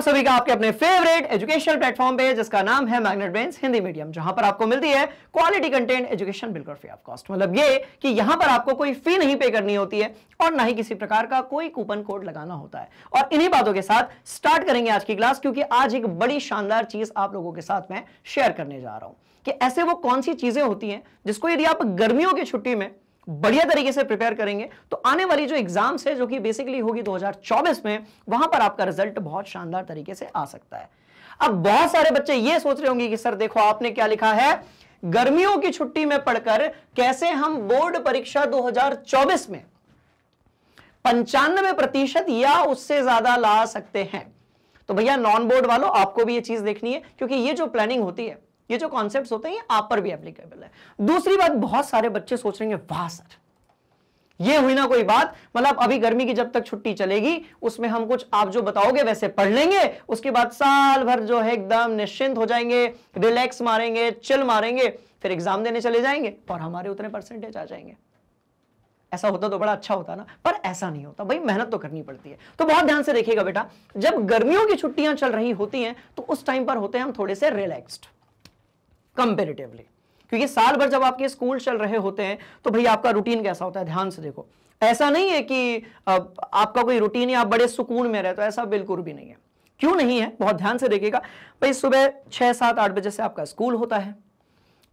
आप सभी का आपके अपने फेवरेट एजुकेशनल प्लेटफॉर्म पे जिसका नाम है मैग्नेट ब्रेन्स हिंदी मीडियम जहां पर आपको मिलती है क्वालिटी कंटेंट एजुकेशन बिल्कुल फ्री ऑफ कॉस्ट मतलब ये कि यहां पर आपको कोई फी नहीं पे करनी होती है और ना ही किसी प्रकार का कोई कूपन कोड लगाना होता है और इन्हीं बातों के साथ स्टार्ट करेंगे आज की क्लास क्योंकि आज एक बड़ी शानदार चीज आप लोगों के साथ मैं शेयर करने जा रहा हूं कि ऐसे वो कौन सी चीजें होती हैं जिसको यदि आप गर्मियों की छुट्टी में बढ़िया तरीके से प्रिपेयर करेंगे तो आने वाली जो एग्जाम्स है जो कि बेसिकली होगी 2024 में वहां पर आपका रिजल्ट बहुत शानदार तरीके से आ सकता है अब बहुत सारे बच्चे ये सोच रहे होंगे कि सर देखो आपने क्या लिखा है गर्मियों की छुट्टी में पढ़कर कैसे हम बोर्ड परीक्षा 2024 में पंचानवे प्रतिशत या उससे ज्यादा ला सकते हैं तो भैया नॉन बोर्ड वालों आपको भी ये चीज देखनी है क्योंकि ये जो प्लानिंग होती है ये जो कॉन्सेप्ट होते हैं ये आप पर भी एप्लीकेबल है दूसरी बात बहुत सारे बच्चे सोच रहे हैं वाह सर ये हुई ना कोई बात मतलब अभी गर्मी की जब तक छुट्टी चलेगी उसमें हम कुछ आप जो बताओगे वैसे पढ़ लेंगे उसके बाद साल भर जो है एकदम निश्चिंत हो जाएंगे रिलैक्स मारेंगे चिल मारेंगे फिर एग्जाम देने चले जाएंगे और हमारे उतने परसेंटेज आ जाएंगे ऐसा होता तो बड़ा अच्छा होता ना पर ऐसा नहीं होता भाई मेहनत तो करनी पड़ती है तो बहुत ध्यान से देखिएगा बेटा जब गर्मियों की छुट्टियां चल रही होती हैं तो उस टाइम पर होते हैं हम थोड़े से रिलैक्स्ड कंपेरेटिवली क्योंकि साल भर जब आपके स्कूल चल रहे होते हैं तो भैया आपका रूटीन कैसा होता है ध्यान से देखो ऐसा नहीं है कि आपका कोई रूटीन या आप बड़े सुकून में रहते हो ऐसा बिल्कुल भी नहीं है क्यों नहीं है बहुत ध्यान से देखिएगा भाई सुबह छह सात आठ बजे से आपका स्कूल होता है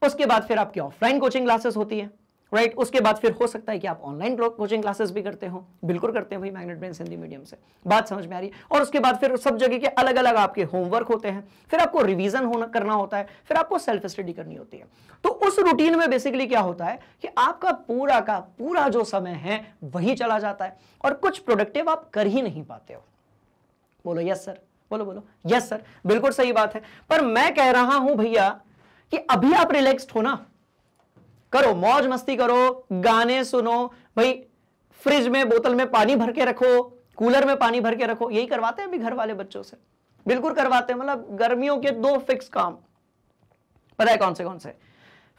उसके बाद फिर आपकी ऑफलाइन कोचिंग क्लासेस होती है राइट right? उसके बाद फिर हो सकता है कि आप ऑनलाइन कोचिंग क्लासेस भी करते हो बिल्कुल करते हैं भाई मैग्नेट ब्रेन हिंदी मीडियम से बात समझ में आ रही है और उसके बाद फिर सब जगह के अलग अलग आपके होमवर्क होते हैं फिर आपको रिवीजन होना करना होता है फिर आपको सेल्फ स्टडी करनी होती है तो उस रूटीन में बेसिकली क्या होता है कि आपका पूरा का पूरा जो समय है वही चला जाता है और कुछ प्रोडक्टिव आप कर ही नहीं पाते हो बोलो यस सर बोलो बोलो यस सर बिल्कुल सही बात है पर मैं कह रहा हूं भैया कि अभी आप रिलैक्स्ड हो ना करो मौज मस्ती करो गाने सुनो भाई फ्रिज में बोतल में पानी भर के रखो कूलर में पानी भर के रखो यही करवाते हैं अभी घर वाले बच्चों से बिल्कुल करवाते हैं मतलब गर्मियों के दो फिक्स काम पता है कौन से कौन से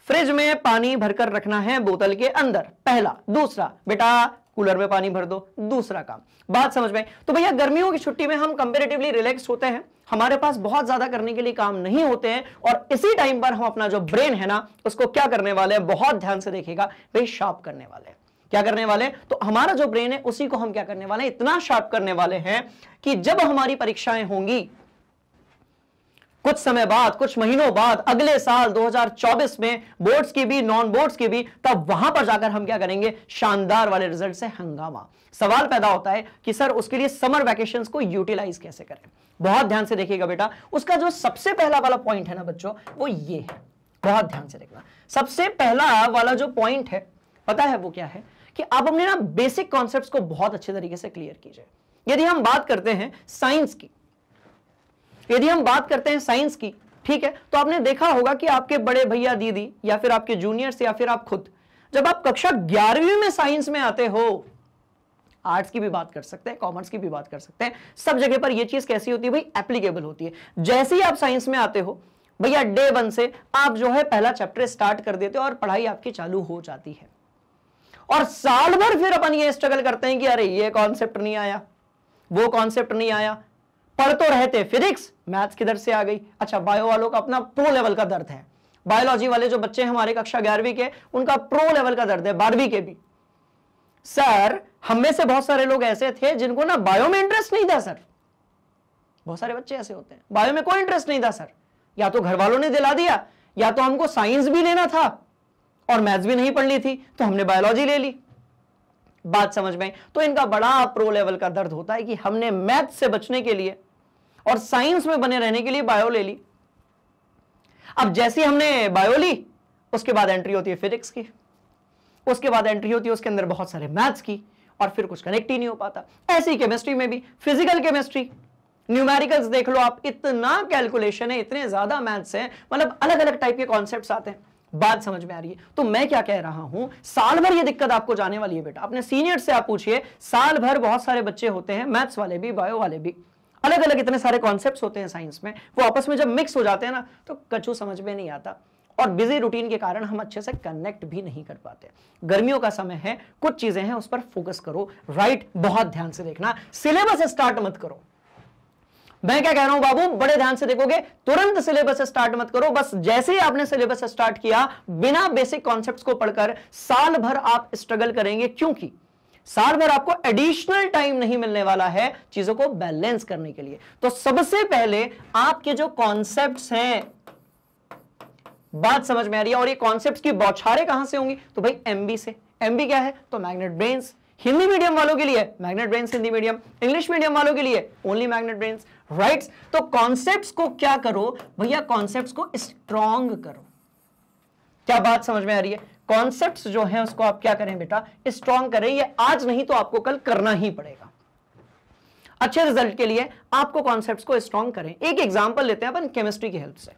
फ्रिज में पानी भरकर रखना है बोतल के अंदर पहला दूसरा बेटा कूलर में पानी भर दो दूसरा काम बात समझ में तो भैया गर्मियों की छुट्टी में हम कंपेरेटिवली रिलैक्स होते हैं हमारे पास बहुत ज्यादा करने के लिए काम नहीं होते हैं और इसी टाइम पर हम अपना जो ब्रेन है ना उसको क्या करने वाले हैं बहुत ध्यान से देखेगा भाई शार्प करने वाले हैं क्या करने वाले तो हमारा जो ब्रेन है उसी को हम क्या करने वाले हैं इतना शार्प करने वाले हैं कि जब हमारी परीक्षाएं होंगी कुछ समय बाद कुछ महीनों बाद अगले साल 2024 में बोर्ड्स की भी नॉन बोर्ड्स की भी तब वहां पर जाकर हम क्या करेंगे शानदार वाले रिजल्ट से हंगामा सवाल पैदा होता है कि सर उसके लिए समर वैकेशन को यूटिलाइज कैसे करें बहुत ध्यान से देखिएगा बेटा उसका जो सबसे पहला वाला पॉइंट है ना बच्चों वो ये है बहुत ध्यान से देखना सबसे पहला वाला जो पॉइंट है पता है वो क्या है कि आप अपने ना बेसिक कॉन्सेप्ट्स को बहुत अच्छे तरीके से क्लियर कीजिए यदि हम बात करते हैं साइंस की यदि हम बात करते हैं साइंस की ठीक है तो आपने देखा होगा कि आपके बड़े भैया दीदी या फिर आपके जूनियर्स या फिर आप खुद जब आप कक्षा ग्यारहवीं में साइंस में आते हो आर्ट्स की भी बात कर सकते हैं कॉमर्स की भी बात कर सकते हैं सब जगह पर यह चीज कैसी होती है भाई एप्लीकेबल होती है जैसे ही आप साइंस में आते हो भैया डे वन से आप जो है पहला चैप्टर स्टार्ट कर देते हो और पढ़ाई आपकी चालू हो जाती है और साल भर फिर अपन ये स्ट्रगल करते हैं कि अरे ये कॉन्सेप्ट नहीं आया वो कॉन्सेप्ट नहीं आया पढ़ तो रहे थे फिजिक्स मैथ्स किधर से आ गई अच्छा बायो वालों का अपना प्रो लेवल का दर्द है बायोलॉजी वाले जो बच्चे हमारे कक्षा ग्यारहवीं के उनका प्रो लेवल का दर्द है बारहवीं के भी सर हम में से बहुत सारे लोग ऐसे थे जिनको ना बायो में इंटरेस्ट नहीं था सर बहुत सारे बच्चे ऐसे होते हैं बायो में कोई इंटरेस्ट नहीं था सर या तो घर वालों ने दिला दिया या तो हमको साइंस भी लेना था और मैथ्स भी नहीं पढ़नी थी तो हमने बायोलॉजी ले ली बात समझ में तो इनका बड़ा प्रो लेवल का दर्द होता है कि हमने मैथ से बचने के लिए और साइंस में बने रहने के लिए बायो ले ली अब जैसी हमने बायो ली उसके बाद एंट्री होती है फिजिक्स की उसके बाद एंट्री होती है उसके अंदर बहुत सारे मैथ्स की और फिर कुछ कनेक्ट ही नहीं हो पाता ऐसी केमिस्ट्री में भी फिजिकल केमिस्ट्री न्यूमेरिकल्स देख लो आप इतना कैलकुलेशन है इतने ज्यादा मैथ्स हैं मतलब अलग अलग टाइप के कॉन्सेप्ट आते हैं बात समझ में आ रही है तो मैं क्या कह रहा हूं साल भर ये दिक्कत आपको जाने वाली है बेटा अपने सीनियर से आप पूछिए साल भर बहुत सारे बच्चे होते हैं मैथ्स वाले भी बायो वाले भी अलग अलग इतने सारे कॉन्सेप्ट होते हैं साइंस में वो आपस में जब मिक्स हो जाते हैं ना तो कचू समझ में नहीं आता और बिजी रूटीन के कारण हम अच्छे से कनेक्ट भी नहीं कर पाते गर्मियों का समय है कुछ चीजें हैं उस पर फोकस करो राइट बहुत ध्यान से देखना सिलेबस स्टार्ट मत करो मैं क्या कह रहा हूं बाबू बड़े ध्यान से देखोगे तुरंत सिलेबस स्टार्ट मत करो बस जैसे ही आपने सिलेबस स्टार्ट किया बिना बेसिक कॉन्सेप्ट्स को पढ़कर साल भर आप स्ट्रगल करेंगे क्योंकि साल भर आपको एडिशनल टाइम नहीं मिलने वाला है चीजों को बैलेंस करने के लिए तो सबसे पहले आपके जो कॉन्सेप्ट हैं बात समझ में आ रही है और ये कॉन्सेप्ट की बौछारे कहां से होंगी तो भाई एमबी से एमबी क्या है तो मैग्नेट ब्रेन हिंदी मीडियम वालों के लिए magnet brain Hindi medium English medium वालों के लिए ओनली मैग्नेट ब्रेन राइट तो कॉन्सेप्ट को क्या करो भैया कॉन्सेप्ट को स्ट्रॉन्ग करो क्या बात समझ में आ रही है कॉन्सेप्ट जो है उसको आप क्या करें बेटा स्ट्रॉन्ग करें ये आज नहीं तो आपको कल करना ही पड़ेगा अच्छे रिजल्ट के लिए आपको कॉन्सेप्ट को स्ट्रॉन्ग करें एक एग्जाम्पल लेते हैं अपन केमिस्ट्री की हेल्प से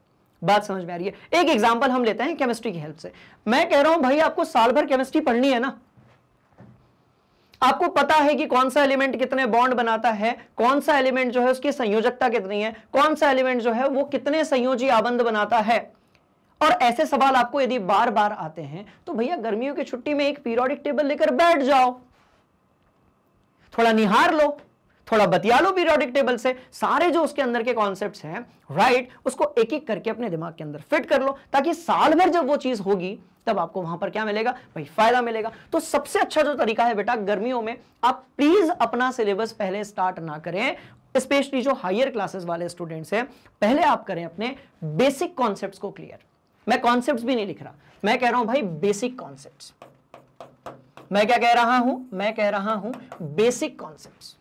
बात समझ में आ रही है एक एग्जाम्पल हम लेते हैं केमिस्ट्री की हेल्प से मैं कह रहा हूं भाई आपको साल भर केमिस्ट्री पढ़नी है ना आपको पता है कि कौन सा एलिमेंट कितने बॉन्ड बनाता है कौन सा एलिमेंट जो है उसकी संयोजकता कितनी है कौन सा एलिमेंट जो है वो कितने संयोजी आबंध बनाता है और ऐसे सवाल आपको यदि बार बार आते हैं तो भैया गर्मियों की छुट्टी में एक पीरियोडिक टेबल लेकर बैठ जाओ थोड़ा निहार लो थोड़ा बतिया लो पीरियोडिक टेबल से सारे जो उसके अंदर के कॉन्सेप्ट हैं राइट उसको एक एक करके अपने दिमाग के अंदर फिट कर लो ताकि साल भर जब वो चीज होगी तब आपको वहां पर क्या मिलेगा भाई फायदा मिलेगा तो सबसे अच्छा जो तरीका है बेटा गर्मियों में आप प्लीज अपना सिलेबस पहले स्टार्ट ना करें स्पेशली जो हायर क्लासेस वाले स्टूडेंट्स हैं पहले आप करें अपने बेसिक कॉन्सेप्ट को क्लियर मैं कॉन्सेप्ट भी नहीं लिख रहा मैं कह रहा हूं भाई बेसिक कॉन्सेप्ट मैं क्या कह रहा हूं मैं कह रहा हूं बेसिक कॉन्सेप्ट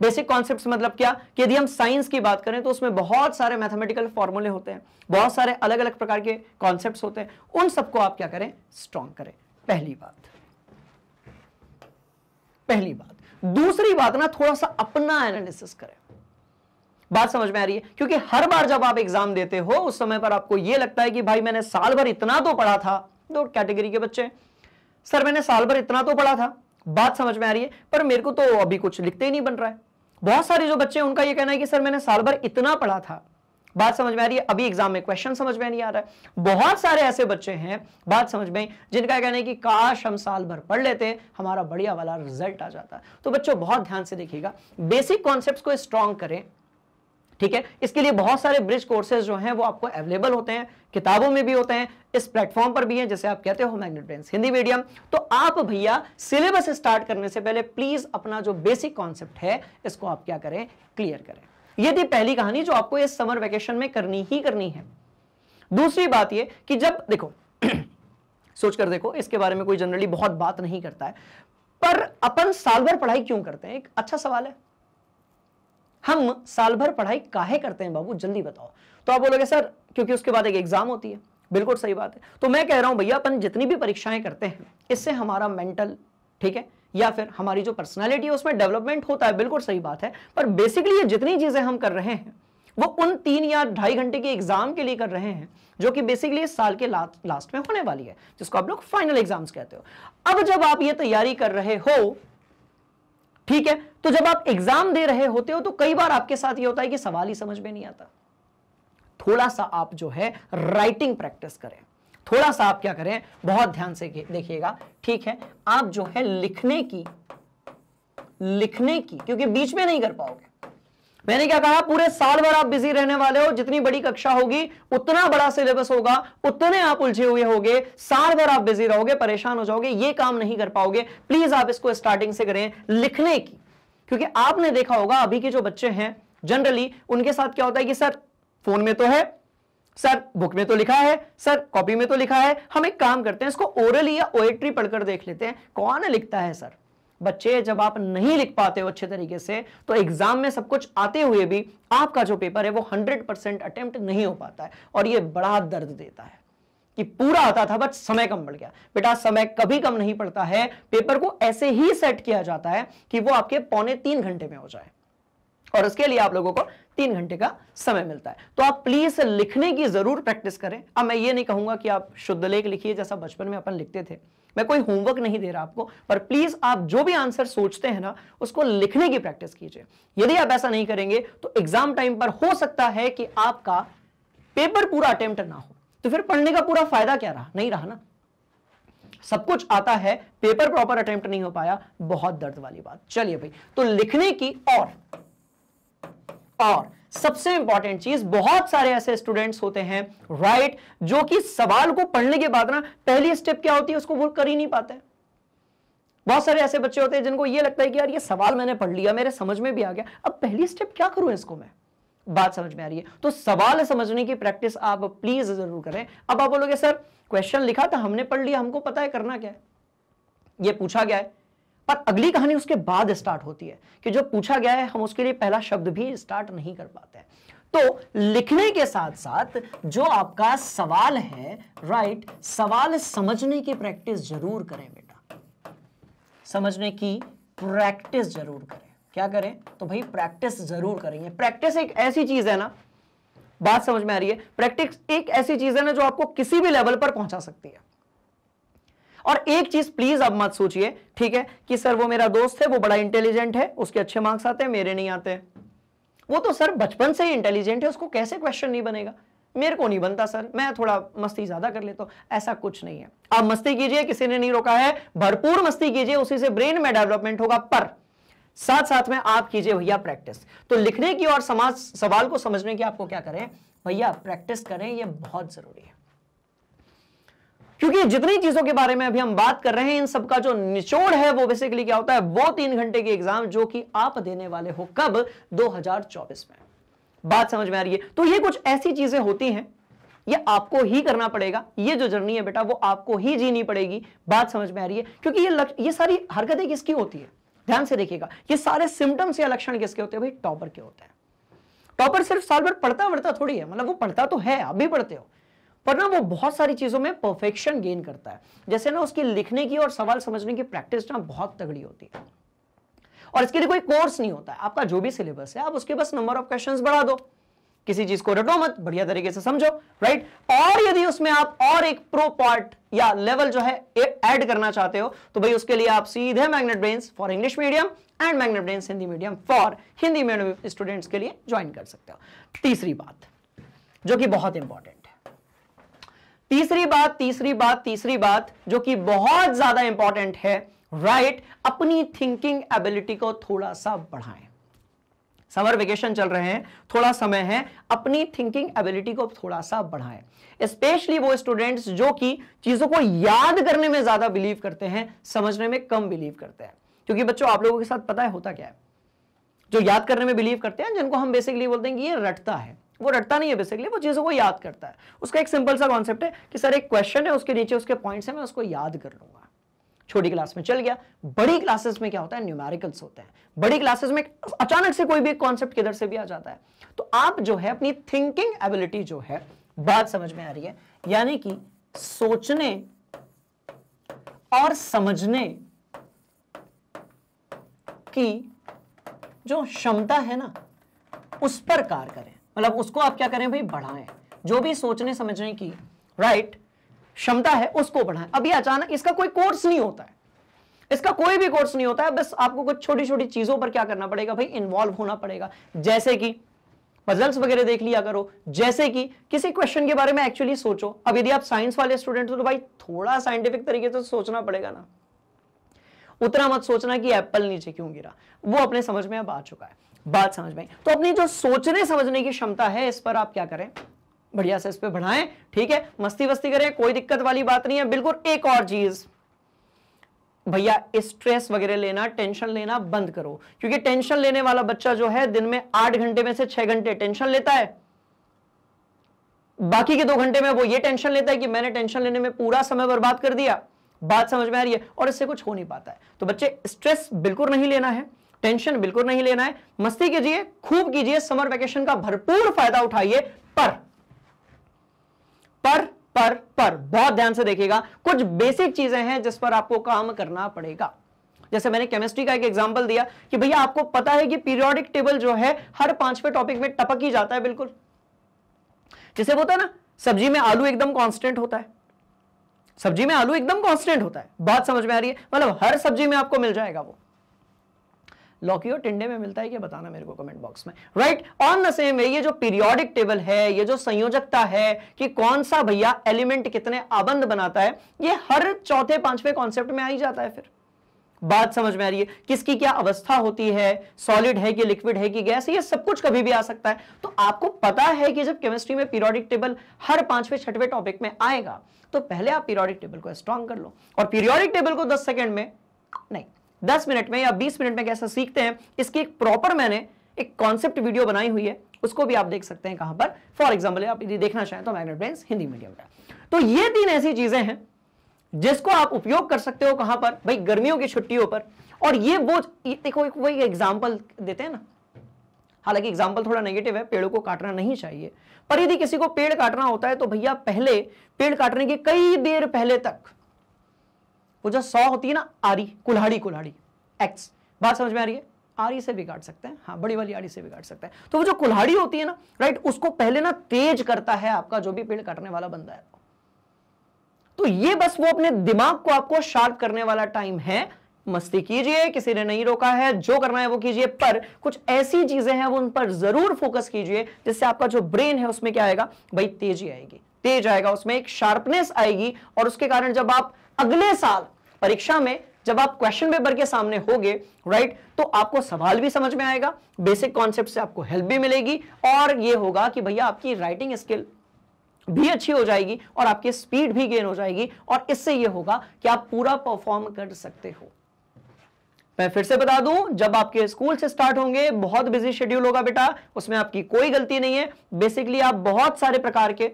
बेसिक कॉन्सेप्ट मतलब क्या कि यदि हम साइंस की बात करें तो उसमें बहुत सारे मैथमेटिकल फॉर्मूले होते हैं बहुत सारे अलग अलग प्रकार के कॉन्सेप्ट होते हैं उन सबको आप क्या करें स्ट्रॉन्ग करें पहली बात पहली बात दूसरी बात ना थोड़ा सा अपना एनालिसिस करें बात समझ में आ रही है क्योंकि हर बार जब आप एग्जाम देते हो उस समय पर आपको यह लगता है कि भाई मैंने साल भर इतना तो पढ़ा था दो कैटेगरी के बच्चे सर मैंने साल भर इतना तो पढ़ा था बात समझ में आ रही है पर मेरे को तो अभी कुछ लिखते ही नहीं बन रहा है बहुत सारे जो बच्चे उनका यह कहना है कि सर मैंने साल भर इतना पढ़ा था बात समझ में आ रही है अभी एग्जाम में क्वेश्चन समझ में नहीं आ रहा है बहुत सारे ऐसे बच्चे हैं बात समझ में जिनका कहना है कि काश हम साल भर पढ़ लेते हमारा बढ़िया वाला रिजल्ट आ जाता तो बच्चों बहुत ध्यान से देखिएगा बेसिक कॉन्सेप्ट को स्ट्रॉन्ग करें ठीक है इसके लिए बहुत सारे ब्रिज कोर्सेज जो हैं वो आपको अवेलेबल होते हैं किताबों में भी होते हैं इस प्लेटफॉर्म पर भी हैं जैसे आप कहते हो मैग्नेट ब्रेंस हिंदी मीडियम तो आप भैया सिलेबस स्टार्ट करने से पहले प्लीज अपना जो बेसिक कॉन्सेप्ट है इसको आप क्या करें क्लियर करें ये थी पहली कहानी जो आपको इस समर वेकेशन में करनी ही करनी है दूसरी बात यह कि जब देखो सोच कर देखो इसके बारे में कोई जनरली बहुत बात नहीं करता है पर अपन साल भर पढ़ाई क्यों करते हैं एक अच्छा सवाल है हम साल भर पढ़ाई काहे करते हैं बाबू जल्दी बताओ तो आप बोलोगे सर क्योंकि उसके बाद एक एग्जाम होती है बिल्कुल सही बात है तो मैं कह रहा हूं भैया अपन जितनी भी परीक्षाएं करते हैं इससे हमारा मेंटल ठीक है या फिर हमारी जो पर्सनैलिटी है उसमें डेवलपमेंट होता है बिल्कुल सही बात है पर बेसिकली ये जितनी चीजें हम कर रहे हैं वो उन तीन या ढाई घंटे के एग्जाम के लिए कर रहे हैं जो कि बेसिकली इस साल के ला, लास्ट में होने वाली है जिसको आप लोग फाइनल एग्जाम्स कहते हो अब जब आप ये तैयारी कर रहे हो ठीक है तो जब आप एग्जाम दे रहे होते हो तो कई बार आपके साथ ये होता है कि सवाल ही समझ में नहीं आता थोड़ा सा आप जो है राइटिंग प्रैक्टिस करें थोड़ा सा आप क्या करें बहुत ध्यान से देखिएगा ठीक है आप जो है लिखने की लिखने की क्योंकि बीच में नहीं कर पाओगे मैंने क्या कहा पूरे साल भर आप बिजी रहने वाले हो जितनी बड़ी कक्षा होगी उतना बड़ा सिलेबस होगा उतने आप उलझे हुए होगे साल भर आप बिजी रहोगे परेशान हो जाओगे ये काम नहीं कर पाओगे प्लीज आप इसको स्टार्टिंग से करें लिखने की क्योंकि आपने देखा होगा अभी के जो बच्चे हैं जनरली उनके साथ क्या होता है कि सर फोन में तो है सर बुक में तो लिखा है सर कॉपी में तो लिखा है हम एक काम करते हैं इसको ओरली या ओएट्री पढ़कर देख लेते हैं कौन लिखता है सर बच्चे जब आप नहीं लिख पाते हो अच्छे तरीके से तो एग्जाम में सब कुछ आते हुए भी आपका जो पेपर है वो हंड्रेड परसेंट अटेम्प्ट नहीं हो पाता है और ये बड़ा दर्द देता है कि पूरा आता था बट समय कम पड़ गया बेटा समय कभी कम नहीं पड़ता है पेपर को ऐसे ही सेट किया जाता है कि वो आपके पौने तीन घंटे में हो जाए और उसके लिए आप लोगों को तीन घंटे का समय मिलता है तो आप प्लीज लिखने की जरूर प्रैक्टिस करें अब मैं ये नहीं कहूंगा कि आप शुद्ध लेख लिखिए जैसा बचपन में अपन लिखते थे मैं कोई होमवर्क नहीं दे रहा आपको पर प्लीज आप जो भी आंसर सोचते हैं ना उसको लिखने की प्रैक्टिस कीजिए यदि आप ऐसा नहीं करेंगे तो एग्जाम टाइम पर हो सकता है कि आपका पेपर पूरा अटेम्प्ट ना हो तो फिर पढ़ने का पूरा फायदा क्या रहा नहीं रहा ना सब कुछ आता है पेपर प्रॉपर अटेम्प्ट नहीं हो पाया बहुत दर्द वाली बात चलिए भाई तो लिखने की और और सबसे इंपॉर्टेंट चीज बहुत सारे ऐसे स्टूडेंट्स होते हैं राइट right, जो कि सवाल को पढ़ने के बाद ना पहली स्टेप क्या होती है उसको वो कर ही नहीं पाते बहुत सारे ऐसे बच्चे होते हैं जिनको ये लगता है कि यार ये सवाल मैंने पढ़ लिया मेरे समझ में भी आ गया अब पहली स्टेप क्या करूं इसको मैं बात समझ में आ रही है तो सवाल समझने की प्रैक्टिस आप प्लीज जरूर करें अब आप बोलोगे सर क्वेश्चन लिखा था हमने पढ़ लिया हमको पता है करना क्या है ये पूछा गया है पर अगली कहानी उसके बाद स्टार्ट होती है कि जो पूछा गया है हम उसके लिए पहला शब्द भी स्टार्ट नहीं कर पाते हैं तो लिखने के साथ साथ जो आपका सवाल है राइट सवाल समझने की प्रैक्टिस जरूर करें बेटा समझने की प्रैक्टिस जरूर करें क्या करें तो भाई प्रैक्टिस जरूर करेंगे प्रैक्टिस एक ऐसी चीज है ना बात समझ में आ रही है प्रैक्टिस एक ऐसी चीज है ना जो आपको किसी भी लेवल पर पहुंचा सकती है और एक चीज प्लीज अब मत सोचिए ठीक है कि सर वो मेरा दोस्त है वो बड़ा इंटेलिजेंट है उसके अच्छे मार्क्स आते हैं मेरे नहीं आते वो तो सर बचपन से ही इंटेलिजेंट है उसको कैसे क्वेश्चन नहीं बनेगा मेरे को नहीं बनता सर मैं थोड़ा मस्ती ज्यादा कर लेता हूं ऐसा कुछ नहीं है आप मस्ती कीजिए किसी ने नहीं रोका है भरपूर मस्ती कीजिए उसी से ब्रेन में डेवलपमेंट होगा पर साथ साथ में आप कीजिए भैया प्रैक्टिस तो लिखने की और समाज सवाल को समझने की आपको क्या करें भैया प्रैक्टिस करें यह बहुत जरूरी है क्योंकि जितनी चीजों के बारे में अभी हम बात कर रहे हैं इन सबका जो निचोड़ है वो बेसिकली क्या होता है वो तीन घंटे की एग्जाम जो कि आप देने वाले हो कब दो में बात समझ में आ रही है तो ये कुछ ऐसी चीजें होती हैं ये आपको ही करना पड़ेगा ये जो जर्नी है बेटा वो आपको ही जीनी पड़ेगी बात समझ में आ रही है क्योंकि ये लक्ष ये सारी हरकतें किसकी होती है ध्यान से देखिएगा ये सारे सिम्टम्स या लक्षण किसके होते हैं भाई टॉपर के होते हैं टॉपर सिर्फ साल भर पढ़ता वढ़ता थोड़ी है मतलब वो पढ़ता तो है आप भी पढ़ते हो पर ना वो बहुत सारी चीज़ों में परफेक्शन गेन करता है जैसे ना उसकी लिखने की और सवाल समझने की प्रैक्टिस ना बहुत तगड़ी होती है और इसके लिए कोई कोर्स नहीं होता है आपका जो भी सिलेबस है आप उसके बस नंबर ऑफ क्वेश्चन बढ़ा दो किसी चीज को रटो मत बढ़िया तरीके से समझो राइट और यदि उसमें आप और एक प्रो पार्ट या लेवल जो है ऐड करना चाहते हो तो भाई उसके लिए आप सीधे magnet brain for English medium and magnet brain Hindi medium for Hindi medium students के लिए ज्वाइन कर सकते हो तीसरी बात जो कि बहुत इंपॉर्टेंट तीसरी बात तीसरी बात तीसरी बात जो कि बहुत ज्यादा इंपॉर्टेंट है राइट right, अपनी थिंकिंग एबिलिटी को थोड़ा सा बढ़ाएं समर वेकेशन चल रहे हैं थोड़ा समय है अपनी थिंकिंग एबिलिटी को थोड़ा सा बढ़ाएं स्पेशली वो स्टूडेंट्स जो कि चीज़ों को याद करने में ज़्यादा बिलीव करते हैं समझने में कम बिलीव करते हैं क्योंकि बच्चों आप लोगों के साथ पता है होता क्या है जो याद करने में बिलीव करते हैं जिनको हम बेसिकली बोलते हैं कि ये रटता है वो रटता नहीं है बेसिकली वो चीज़ों को याद करता है उसका एक सिंपल सा कॉन्सेप्ट है कि सर एक क्वेश्चन है उसके नीचे उसके पॉइंट्स है मैं उसको याद कर लूंगा छोटी क्लास में चल गया बड़ी क्लासेस में क्या होता है न्यूमेरिकल्स होते हैं बड़ी क्लासेस में अचानक से कोई भी एक कॉन्सेप्ट किधर से भी आ जाता है तो आप जो है अपनी थिंकिंग एबिलिटी जो है बात समझ में आ रही है यानी कि सोचने और समझने की जो क्षमता है ना उस पर कार्य करें मतलब उसको आप क्या करें भाई बढ़ाएं जो भी सोचने समझने की राइट क्षमता है उसको बढ़ाएं अभी अचानक इसका कोई कोर्स नहीं होता है इसका कोई भी कोर्स नहीं होता है बस आपको कुछ छोटी छोटी चीजों पर क्या करना पड़ेगा भाई इन्वॉल्व होना पड़ेगा जैसे कि पजल्स वगैरह देख लिया करो जैसे कि किसी क्वेश्चन के बारे में एक्चुअली सोचो अब यदि आप साइंस वाले स्टूडेंट हो तो भाई थोड़ा साइंटिफिक तरीके से तो सोचना पड़ेगा ना उतना मत सोचना कि एप्पल नीचे क्यों गिरा वो अपने समझ में अब आ चुका है बात समझ में तो अपनी जो सोचने समझने की क्षमता है इस पर आप क्या करें बढ़िया से इस पर बढ़ाएं ठीक है मस्ती वस्ती करें कोई दिक्कत वाली बात नहीं है बिल्कुल एक और चीज़ भैया स्ट्रेस वगैरह लेना टेंशन लेना बंद करो क्योंकि टेंशन लेने वाला बच्चा जो है दिन में आठ घंटे में से छह घंटे टेंशन लेता है बाकी के दो घंटे में वो ये टेंशन लेता है कि मैंने टेंशन लेने में पूरा समय बर्बाद कर दिया बात समझ में आ रही है और इससे कुछ हो नहीं पाता है तो बच्चे स्ट्रेस बिल्कुल नहीं लेना है टेंशन बिल्कुल नहीं लेना है मस्ती कीजिए खूब कीजिए समर वेकेशन का भरपूर फायदा उठाइए पर पर पर पर बहुत ध्यान से देखिएगा कुछ बेसिक चीजें हैं जिस पर आपको काम करना पड़ेगा जैसे मैंने केमिस्ट्री का एक एग्जांपल दिया कि भैया आपको पता है कि पीरियोडिक टेबल जो है हर पांचवें टॉपिक में टपक ही जाता है बिल्कुल जैसे बोलता है ना सब्जी में आलू एकदम कांस्टेंट होता है सब्जी में आलू एकदम कांस्टेंट होता है बात समझ में आ रही है मतलब हर सब्जी में आपको मिल जाएगा वो लॉकी और टिंडे में मिलता है क्या बताना मेरे को कमेंट बॉक्स में right on the same way ये जो पीरियोडिक टेबल है ये जो संयोजकता है कि कौन सा भैया एलिमेंट कितने आबंद बनाता है ये हर चौथे पांचवें कॉन्सेप्ट में आ ही जाता है फिर बात समझ में आ रही है किसकी क्या अवस्था होती है सॉलिड है कि लिक्विड है कि गैस ये सब कुछ कभी भी आ सकता है तो आपको पता है कि जब केमिस्ट्री में पीरियोडिक टेबल हर पांचवें छठवें टॉपिक में आएगा तो पहले आप पीरियोडिक टेबल को स्ट्रांग कर लो और पीरियोडिक टेबल को दस सेकेंड में नहीं दस मिनट में या बीस मिनट में कैसा सीखते हैं इसकी एक प्रॉपर मैंने एक कॉन्सेप्ट वीडियो बनाई हुई है उसको भी आप देख सकते हैं कहां पर फॉर एग्जाम्पल आप यदि देखना चाहें तो मैग्नेट ब्रेन हिंदी मीडियम का तो ये तीन ऐसी चीजें हैं जिसको आप उपयोग कर सकते हो कहां पर भाई गर्मियों की छुट्टियों पर और ये वो देखो एक वही एग्जाम्पल देते हैं ना हालांकि एग्जाम्पल थोड़ा नेगेटिव है पेड़ों को काटना नहीं चाहिए पर यदि किसी को पेड़ काटना होता है तो भैया पहले पेड़ काटने के कई देर पहले तक वो जो सौ होती है ना आरी कुल्हाड़ी कुल्हाड़ी एक्स बात समझ में आ रही है आरी से बिगाड़ सकते हैं हाँ बड़ी वाली आरी से बिगाड़ सकते हैं तो वो जो कुल्हाड़ी होती है ना राइट उसको पहले ना तेज करता है आपका जो भी पेड़ काटने वाला बंदा है तो ये बस वो अपने दिमाग को आपको शार्प करने वाला टाइम है मस्ती कीजिए किसी ने नहीं रोका है जो करना है वो कीजिए पर कुछ ऐसी चीजें हैं वो उन पर जरूर फोकस कीजिए जिससे आपका जो ब्रेन है उसमें क्या आएगा भाई तेजी आएगी तेज आएगा उसमें एक शार्पनेस आएगी और उसके कारण जब आप अगले साल परीक्षा में जब आप क्वेश्चन पेपर के सामने होगे राइट तो आपको सवाल भी समझ में आएगा बेसिक कॉन्सेप्ट से आपको हेल्प भी मिलेगी और ये होगा कि भैया आपकी राइटिंग स्किल भी अच्छी हो जाएगी और आपकी स्पीड भी गेन हो जाएगी और इससे ये होगा कि आप पूरा परफॉर्म कर सकते हो मैं फिर से बता दूं जब आपके स्कूल से स्टार्ट होंगे बहुत बिजी शेड्यूल होगा बेटा उसमें आपकी कोई गलती नहीं है बेसिकली आप बहुत सारे प्रकार के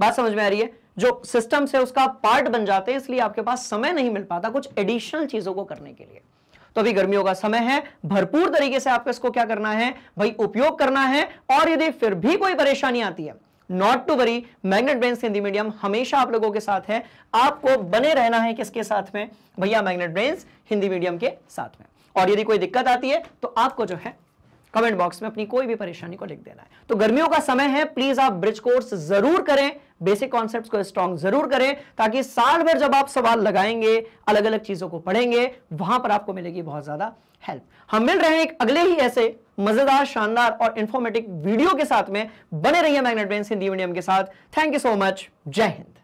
बात समझ में आ रही है जो सिस्टम है उसका पार्ट बन जाते हैं इसलिए आपके पास समय नहीं मिल पाता कुछ एडिशनल चीजों को करने के लिए तो अभी गर्मियों का समय है भरपूर तरीके से आपको इसको क्या करना है भाई उपयोग करना है और यदि फिर भी कोई परेशानी आती है not to worry magnet brain Hindi medium हमेशा आप लोगों के साथ है आपको बने रहना है किसके साथ में भैया मैग्नेट ब्रेन्स हिंदी मीडियम के साथ में और यदि कोई दिक्कत आती है तो आपको जो है कमेंट बॉक्स में अपनी कोई भी परेशानी को लिख देना है तो गर्मियों का समय है प्लीज आप ब्रिज कोर्स जरूर करें बेसिक कॉन्सेप्ट को स्ट्रॉन्ग जरूर करें ताकि साल भर जब आप सवाल लगाएंगे अलग अलग चीजों को पढ़ेंगे वहां पर आपको मिलेगी बहुत ज्यादा हेल्प हम मिल रहे हैं एक अगले ही ऐसे मजेदार शानदार और इंफॉर्मेटिव वीडियो के साथ में बने रहिए मैग्नेट ब्रेन हिंदी मीडियम के साथ थैंक यू सो मच जय हिंद